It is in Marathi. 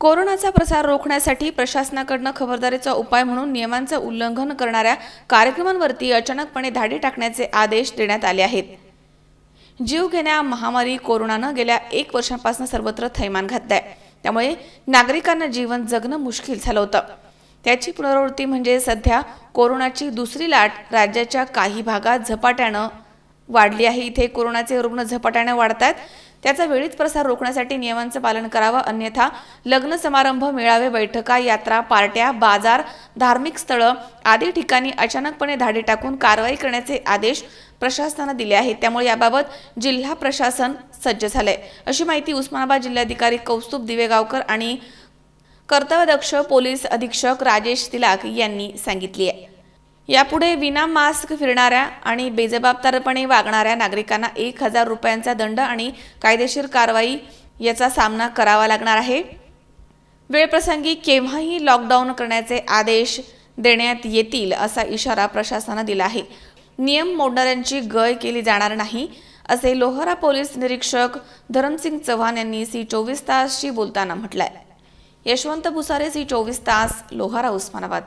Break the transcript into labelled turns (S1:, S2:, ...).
S1: कोरोनाचा प्रसार रोखण्यासाठी प्रशासनाकडनं खबरदारीचा उपाय म्हणून नियमांचं उल्लंघन करणाऱ्या कार्यक्रमांवरती अचानकपणे धाडी टाकण्याचे आदेश देण्यात आले आहेत जीवघेण्या महामारी कोरोनानं गेल्या एक वर्षापासून सर्वत्र थैमान घातलंय त्यामुळे नागरिकांना जीवन जगणं मुश्किल झालं होतं त्याची पुनरावृत्ती म्हणजे सध्या कोरोनाची दुसरी लाट राज्याच्या काही भागात झपाट्यानं वाढली आहे इथे कोरोनाचे रुग्ण झपाट्याने वाढत आहेत त्याचा वेळीच प्रसार रोखण्यासाठी नियमांचं पालन करावं अन्यथा लग्न समारंभ मेळावे बैठका यात्रा पार्ट्या बाजार धार्मिक स्थळं आदी ठिकाणी अचानकपणे धाडी टाकून कारवाई करण्याचे आदेश प्रशासनानं दिले आहेत त्यामुळे याबाबत जिल्हा प्रशासन सज्ज झालंय अशी माहिती उस्मानाबाद जिल्हाधिकारी कौस्तुभ दिवेगावकर आणि कर्तव्यदक्ष पोलीस अधीक्षक राजेश तिलाक यांनी सांगितली आहे यापुढे विना मास्क फिरणाऱ्या आणि बेजबाबदारपणे वागणाऱ्या नागरिकांना एक हजार रुपयांचा दंड आणि कायदेशीर कारवाई याचा सामना करावा लागणार आहे वेळप्रसंगी केव्हाही लॉकडाऊन करण्याचे आदेश देण्यात येतील असा इशारा प्रशासनानं दिला आहे नियम मोडणाऱ्यांची गय केली जाणार नाही असे लोहरा पोलीस निरीक्षक धरमसिंग चव्हाण यांनी सी चोवीस तासशी बोलताना म्हटलंय यशवंत भुसारे सी चोवीस तास लोहारा उस्मानाबाद